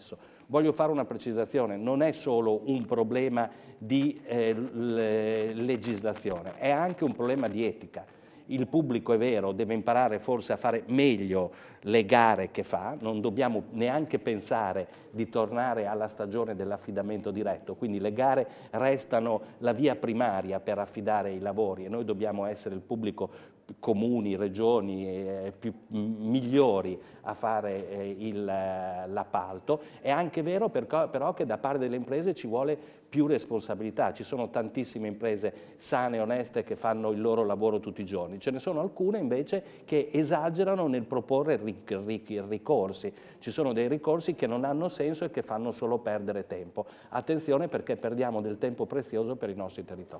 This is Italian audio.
processo. Voglio fare una precisazione, non è solo un problema di eh, legislazione, è anche un problema di etica il pubblico è vero, deve imparare forse a fare meglio le gare che fa, non dobbiamo neanche pensare di tornare alla stagione dell'affidamento diretto, quindi le gare restano la via primaria per affidare i lavori e noi dobbiamo essere il pubblico comuni, regioni eh, più, migliori a fare eh, eh, l'appalto. È anche vero perché, però che da parte delle imprese ci vuole più responsabilità, ci sono tantissime imprese sane e oneste che fanno il loro lavoro tutti i giorni ce ne sono alcune invece che esagerano nel proporre ric ric ricorsi, ci sono dei ricorsi che non hanno senso e che fanno solo perdere tempo. Attenzione perché perdiamo del tempo prezioso per i nostri territori.